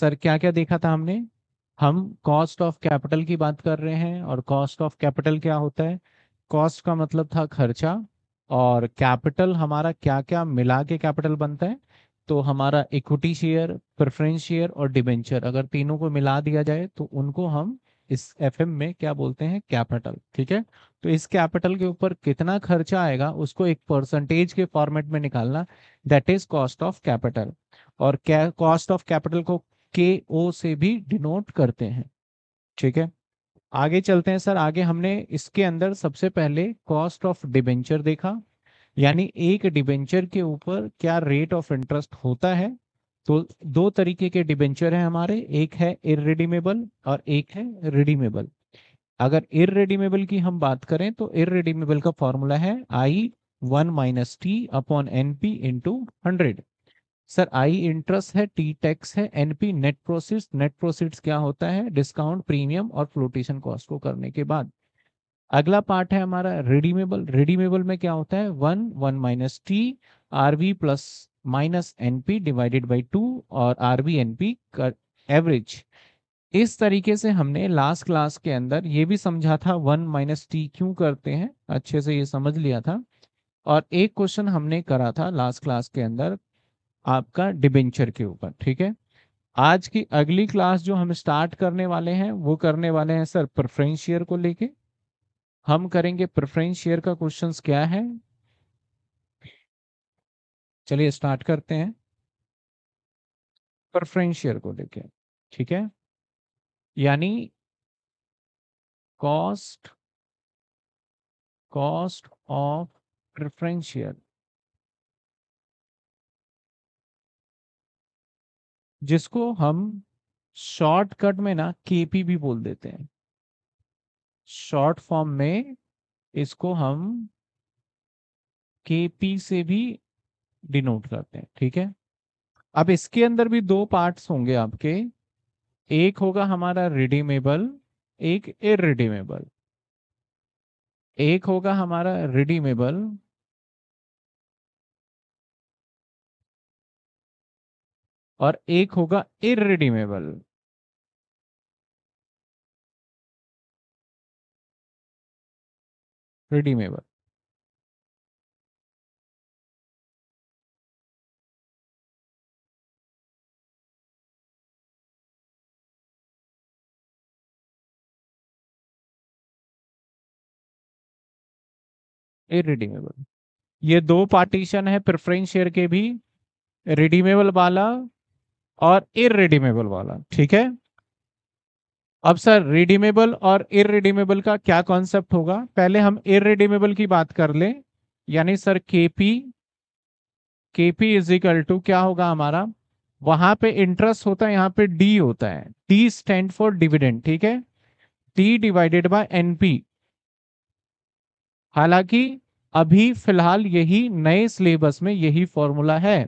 sir क्या क्या देखा था हमने हम कॉस्ट ऑफ कैपिटल की बात कर रहे हैं और कॉस्ट ऑफ कैपिटल क्या होता है कॉस्ट का मतलब था खर्चा और कैपिटल हमारा क्या क्या मिला के कैपिटल बनता है तो हमारा इक्विटी शेयर प्रेफरेंस शेयर और डिबेंचर अगर तीनों को मिला दिया जाए तो उनको हम इस एफ में क्या बोलते हैं कैपिटल ठीक है तो इस कैपिटल के ऊपर कितना खर्चा आएगा उसको एक परसेंटेज के फॉर्मेट में निकालना that is cost of capital और कॉस्ट ऑफ कैपिटल को के ओ से भी डिनोट करते हैं ठीक है आगे चलते हैं सर आगे हमने इसके अंदर सबसे पहले कॉस्ट ऑफ डिबेंचर देखा यानी एक डिबेंचर के ऊपर क्या रेट ऑफ इंटरेस्ट होता है तो दो तरीके के डिबेंचर हैं हमारे एक है इरेडीमेबल और एक है रिडीमेबल अगर इरेडीमेबल की हम बात करें तो इरेडीमेबल का फॉर्मूला है I one minus T upon N P into hundred sir I interest है टी टैक्स है NP net proceeds net proceeds क्या होता है डिस्काउंट प्रीमियम और फ्लोटेशन कॉस्ट को करने के बाद अगला पार्ट है हमारा रिडीमेबल रिडीमेबल में क्या होता है one one minus T R plus minus NP divided by two और R V N P average इस तरीके से हमने लास्ट क्लास के अंदर ये भी समझा था वन माइनस टी क्यों करते हैं अच्छे से ये समझ लिया था और एक क्वेश्चन हमने करा था लास्ट क्लास के अंदर आपका डिबेंचर के ऊपर ठीक है आज की अगली क्लास जो हम स्टार्ट करने वाले हैं वो करने वाले हैं सर प्रेफरेंस शेयर को लेके हम करेंगे प्रेफरेंस शेयर का क्वेश्चंस क्या है चलिए स्टार्ट करते हैं प्रेफरेंस शेयर को लेके ठीक है यानी cost cost of preference share जिसको हम शॉर्टकट में ना केपी भी बोल देते हैं शॉर्ट फॉर्म में इसको हम केपी से भी डिनोट करते हैं ठीक है अब इसके अंदर भी दो पार्ट्स होंगे आपके एक होगा हमारा रिडीमेबल एक इरिडीमेबल एक होगा हमारा रिडीमेबल और एक होगा इरिडीमेबल रिडीमेबल रिडीमेबल ये दो पार्टीशन है प्रेफरेंस शेयर के भी रिडीमेबल वाला और इरेडीमेबल वाला ठीक है अब सर रिडीमेबल और इरेडीमेबल का क्या कॉन्सेप्ट होगा पहले हम इरेडीमेबल की बात कर ले यानी सर के पी के पी इज इक्वल टू क्या होगा हमारा वहां पे इंटरेस्ट होता है यहाँ पे डी होता है डी स्टैंड फॉर डिविडेंड ठीक है डी डिवाइडेड बाय एनपी हालांकि अभी फिलहाल यही नए सिलेबस में यही फॉर्मूला है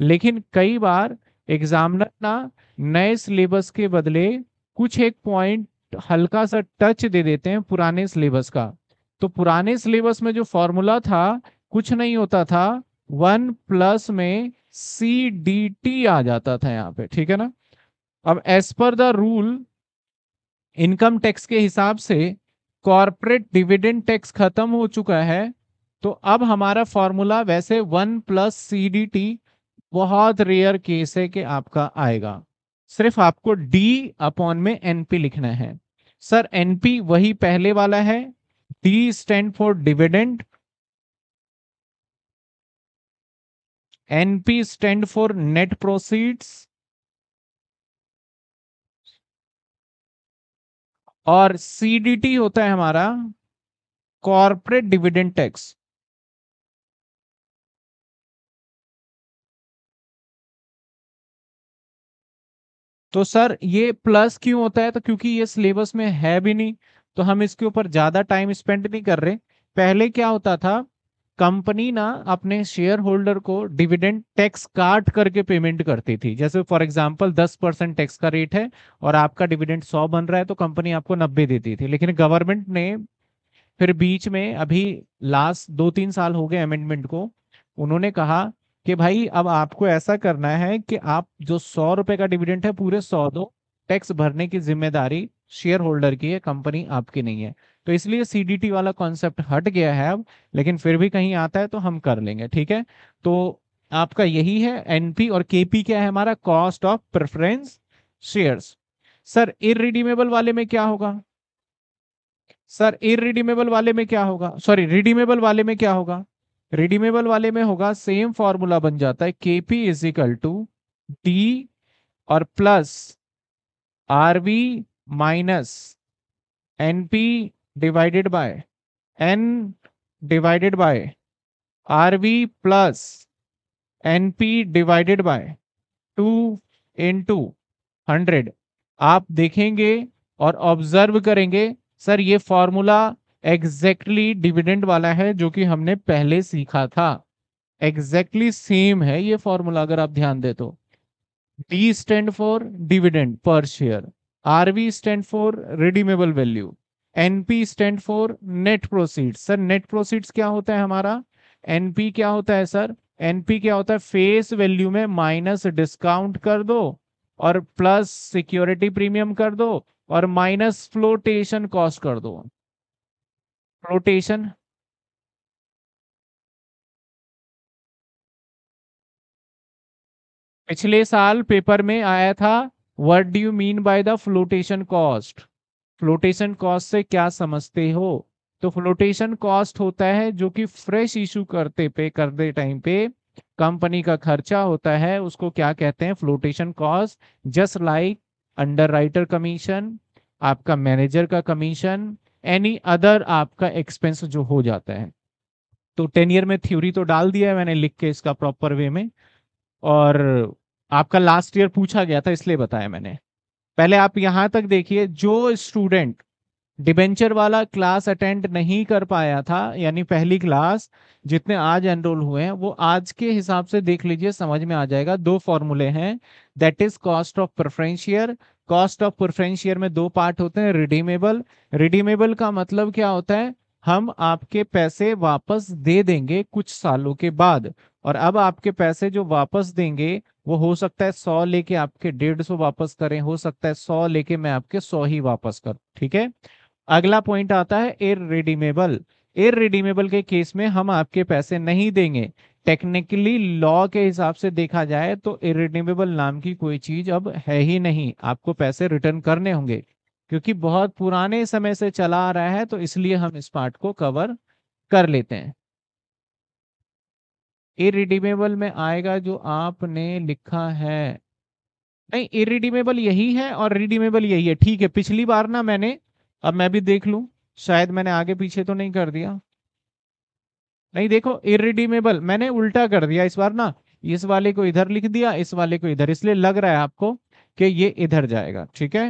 लेकिन कई बार एग्जामिनर ना नए सिलेबस के बदले कुछ एक पॉइंट हल्का सा टच दे देते हैं पुराने सिलेबस का तो पुराने सिलेबस में जो फॉर्मूला था कुछ नहीं होता था वन प्लस में सी डी टी आ जाता था यहाँ पे ठीक है ना अब as per the rule income tax के हिसाब से कॉरपोरेट डिविडेंड टैक्स खत्म हो चुका है तो अब हमारा फॉर्मूला वैसे one plus C D T बहुत रेयर केस है कि आपका आएगा सिर्फ आपको डी अपॉन में एनपी लिखना है सर एनपी वही पहले वाला है D stand for dividend NP stand for net proceeds और सीडीटी होता है हमारा कॉर्पोरेट डिविडेंड टैक्स तो सर ये प्लस क्यों होता है तो क्योंकि ये सिलेबस में है भी नहीं तो हम इसके ऊपर ज़्यादा टाइम स्पेंड नहीं कर रहे पहले क्या होता था कंपनी ना अपने शेयर होल्डर को डिविडेंड टैक्स काट करके पेमेंट करती थी जैसे फॉर एग्जांपल 10 परसेंट टैक्स का रेट है और आपका डिविडेंड 100 बन रहा है तो कंपनी आपको 90 देती थी लेकिन गवर्नमेंट ने फिर बीच में अभी लास्ट दो तीन साल हो गए अमेंडमेंट को उन्होंने कहा कि भाई अब आपको ऐसा करना है कि आप जो सौ रुपए का डिविडेंट है पूरे सौ दो टैक्स भरने की जिम्मेदारी शेयर होल्डर की है कंपनी आपकी नहीं है तो इसलिए सीडीटी वाला कॉन्सेप्ट हट गया है अब लेकिन फिर भी कहीं आता है तो हम कर लेंगे ठीक है तो आपका यही है एनपी और केपी क्या है हमारा cost of preference shares sir irredeemable वाले में क्या होगा सर इरिडीमेबल वाले में क्या होगा सॉरी रिडीमेबल वाले में क्या होगा रिडीमेबल वाले में होगा सेम फॉर्मूला बन जाता है K P is equal to D और plus R V minus N P divided by N divided by R V plus N P divided by two into hundred आप देखेंगे और ऑब्जर्व करेंगे sir ये formula exactly exactly dividend वाला है जो कि हमने पहले सीखा था एग्जैक्टली exactly सेम है ये फॉर्मूला अगर आप ध्यान दे तो D stand for dividend per share RV stand for redeemable value NP stand for net proceed sir net proceed क्या होता है हमारा एनपी क्या होता है सर एनपी क्या होता है फेस वैल्यू में माइनस डिस्काउंट कर दो और प्लस सिक्योरिटी प्रीमियम कर दो और माइनस फ्लोटेशन कॉस्ट कर दो फ्लोटेशन पिछले साल पेपर में आया था what do you mean by the flotation cost flotation cost से क्या समझते हो तो फ्लोटेशन कॉस्ट होता है जो कि फ्रेश इशू करते पे करते टाइम पे कंपनी का खर्चा होता है उसको क्या कहते हैं flotation cost just like underwriter commission आपका मैनेजर का कमीशन एनी अदर आपका एक्सपेंस जो हो जाता है तो टेन ईयर में थ्योरी तो डाल दिया है मैंने लिख के इसका प्रॉपर वे में और आपका लास्ट ईयर पूछा गया था इसलिए बताया मैंने पहले आप यहां तक देखिए जो स्टूडेंट डिबेंचर वाला क्लास अटेंड नहीं कर पाया था यानी पहली क्लास जितने आज एनरोल हुए हैं वो आज के हिसाब से देख लीजिए समझ में आ जाएगा दो फॉर्मूले हैं that is cost of preference cost of preference share में दो पार्ट होते हैं रिडीमेबल रिडीमेबल का मतलब क्या होता है हम आपके पैसे वापस दे देंगे कुछ सालों के बाद और अब आपके पैसे जो वापस देंगे वो हो सकता है सौ लेके आपके डेढ़ सौ वापस करें हो सकता है सौ लेके मैं आपके सौ ही वापस कर ठीक है अगला पॉइंट आता है एयर रिडीमेबल एयर रिडीमेबल के केस में हम आपके पैसे नहीं देंगे टेक्निकली लॉ के हिसाब से देखा जाए तो इरिडेबल नाम की कोई चीज अब है ही नहीं आपको पैसे रिटर्न करने होंगे क्योंकि बहुत पुराने समय से चला आ रहा है तो इसलिए हम इस पार्ट को कवर कर लेते हैं इरिडिमेबल में आएगा जो आपने लिखा है नहीं इरिडिमेबल यही है और रिडीमेबल यही है ठीक है पिछली बार ना मैंने अब मैं भी देख लू शायद मैंने आगे पीछे तो नहीं कर दिया नहीं देखो इरिडीमेबल मैंने उल्टा कर दिया इस बार ना इस वाले को इधर लिख दिया इस वाले को इधर इसलिए लग रहा है आपको कि ये इधर जाएगा ठीक है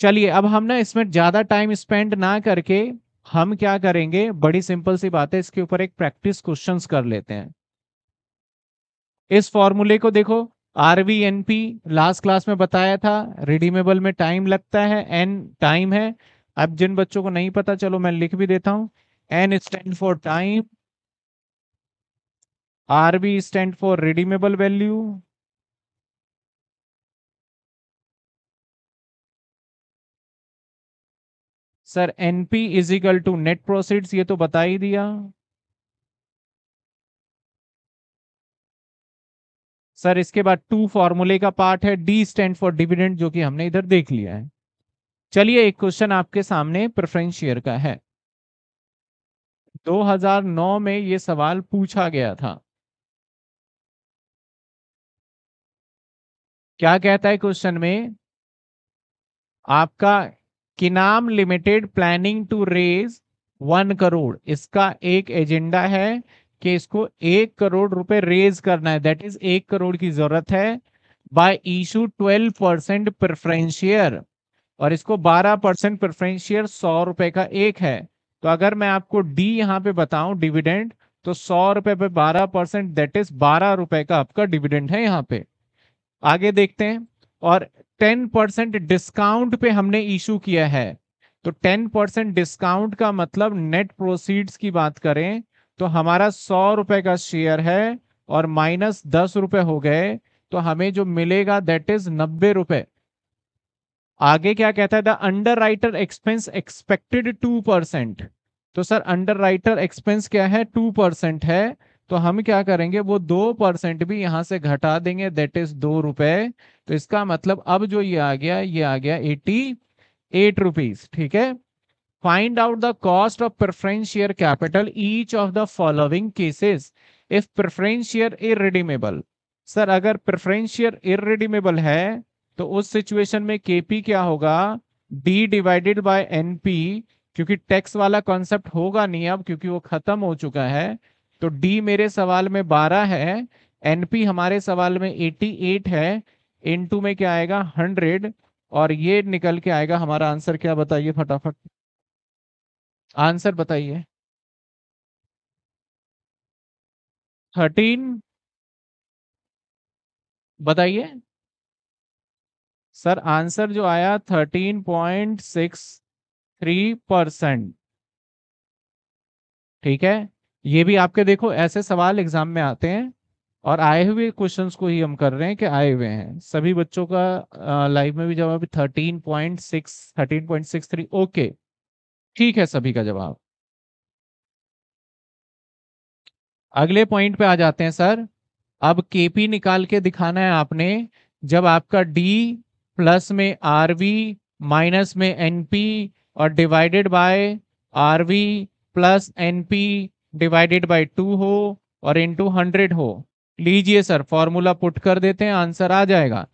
चलिए अब हम ना इसमें ज्यादा टाइम स्पेंड ना करके हम क्या करेंगे बड़ी सिंपल सी बात है इसके ऊपर एक प्रैक्टिस क्वेश्चंस कर लेते हैं इस फॉर्मूले को देखो आरवीएनपी लास्ट क्लास में बताया था रिडीमेबल में टाइम लगता है एन टाइम है अब जिन बच्चों को नहीं पता चलो मैं लिख भी देता हूं N stand for time R B stand for redeemable value sir NP is equal to net proceeds ये तो बता ही दिया सर इसके बाद टू फॉर्मूले का पार्ट है डी स्टैंड फॉर डिविडेंड जो कि हमने इधर देख लिया है चलिए एक क्वेश्चन आपके सामने प्रेफरेंस शेयर का है 2009 में ये सवाल पूछा गया था क्या कहता है क्वेश्चन में आपका किनाम limited planning to raise one crore इसका एक एजेंडा है कि इसको एक करोड़ रुपए रेज करना है दैट इज एक करोड़ की जरूरत है by issue twelve percent preferential और इसको 12 परसेंट शेयर सौ रुपए का एक है तो अगर मैं आपको डी यहाँ पे बताऊं डिविडेंड तो सौ रुपए पे बारह परसेंट दैट इज बारह रुपए का आपका डिविडेंड है यहाँ पे आगे देखते हैं और टेन परसेंट डिस्काउंट पे हमने इशू किया है तो टेन परसेंट डिस्काउंट का मतलब नेट प्रोसीड्स की बात करें तो हमारा सौ रुपए का शेयर है और माइनस दस रुपए हो गए तो हमें जो मिलेगा दैट इज नब्बे रुपए आगे क्या कहता है the underwriter expense expected two percent तो सर अंडर राइटर एक्सपेंस क्या है टू परसेंट है तो हम क्या करेंगे वो दो परसेंट भी यहां से घटा देंगे दैट इज दो रुपए तो इसका मतलब अब जो ये आ गया ये आ गया एटी एट रुपीज ठीक है find out the cost of preference share capital each of the following cases if preference share irredeemable sir अगर प्रेफरेंस शेयर इरेडीमेबल है तो उस सिचुएशन में केपी क्या होगा डी डिवाइडेड बाय एनपी क्योंकि टैक्स वाला कॉन्सेप्ट होगा नहीं अब क्योंकि वो खत्म हो चुका है तो डी मेरे सवाल में 12 है एनपी हमारे सवाल में 88 है टू में क्या आएगा 100 और ये निकल के आएगा हमारा आंसर क्या बताइए फटाफट आंसर बताइए 13 बताइए सर आंसर जो आया thirteen point six three percent ठीक है ये भी आपके देखो ऐसे सवाल एग्जाम में आते हैं और आए हुए क्वेश्चंस को ही हम कर रहे हैं कि आए हुए हैं सभी बच्चों का लाइफ में भी जवाब thirteen point six thirteen point six three okay ठीक है सभी का जवाब अगले पॉइंट पे आ जाते हैं सर अब केपी निकाल के दिखाना है आपने जब आपका डी प्लस में आर वी माइनस में एन पी और divided by R V plus N P divided by two हो और टू हंड्रेड हो लीजिए सर फॉर्मूला पुट कर देते हैं आंसर आ जाएगा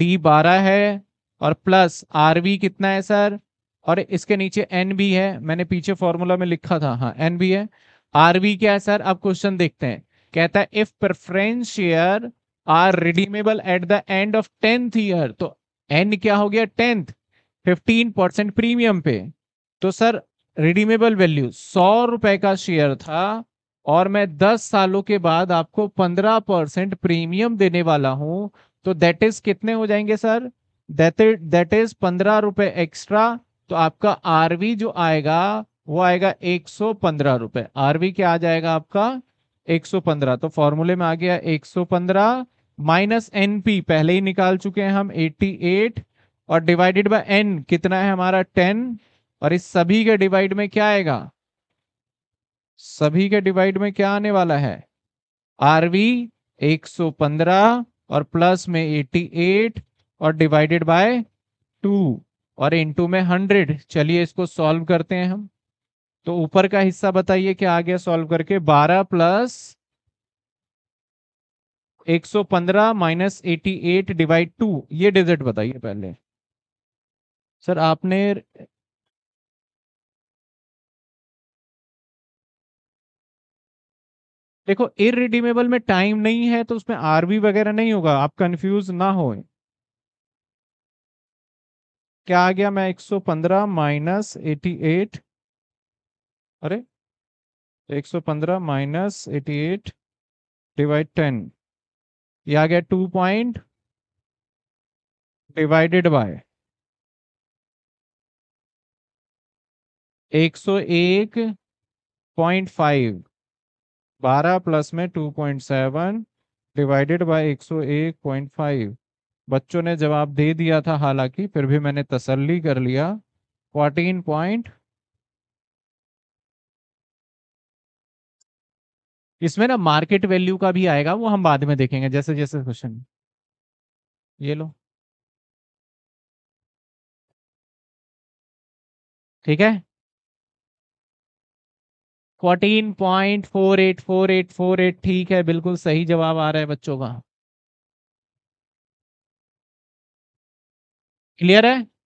डी बारह है और प्लस आर वी कितना है सर और इसके नीचे एन भी है मैंने पीछे फॉर्मूला में लिखा था हाँ एन भी है आर वी क्या है सर अब क्वेश्चन देखते हैं कहता है if preference share are redeemable at the end of tenth year तो एन क्या हो गया टेंथ फिफ्टीन परसेंट प्रीमियम पे तो सर रिडीमेबल वैल्यू सौ रुपए का शेयर था और मैं दस सालों के बाद आपको पंद्रह परसेंट प्रीमियम देने वाला हूं तो दैट इज कितने हो जाएंगे सर दैट इज पंद्रह रुपए एक्स्ट्रा तो आपका आरवी जो आएगा वो आएगा एक सौ पंद्रह रुपए आरवी क्या आ जाएगा आपका एक सौ पंद्रह तो फॉर्मूले में आ गया एक सौ पंद्रह माइनस एन पी पहले ही निकाल चुके हैं हम एट्टी एट और डिवाइडेड बाय एन कितना है हमारा टेन और इस सभी के डिवाइड में क्या आएगा सभी के डिवाइड में क्या आने वाला है आरवी पंद्रह और प्लस में एट्टी एट और डिवाइडेड बाय टू और इनटू में हंड्रेड चलिए इसको सॉल्व करते हैं हम तो ऊपर का हिस्सा बताइए क्या आ गया सॉल्व करके बारह प्लस एक सौ पंद्रह माइनस एटी एट डिवाइड टू ये डिजिट बताइए पहले सर आपने देखो इरिडीमेबल में टाइम नहीं है तो उसमें आरबी वगैरह नहीं होगा आप कंफ्यूज ना हो क्या आ गया मैं 115 माइनस एटी अरे 115 माइनस एट डिवाइड 10 ये आ गया टू पॉइंट डिवाइडेड बाय एक सौ एक पॉइंट फाइव बारह प्लस में two point seven divided by एक एक पॉइंट फाइव बच्चों ने जवाब दे दिया था हालांकि फिर भी मैंने तसल्ली कर लिया फोर्टीन पॉइंट इसमें ना मार्केट वैल्यू का भी आएगा वो हम बाद में देखेंगे जैसे जैसे क्वेश्चन ये लो ठीक है fourteen point four eight four eight four eight ठीक है बिल्कुल सही जवाब आ रहा है बच्चों का क्लियर है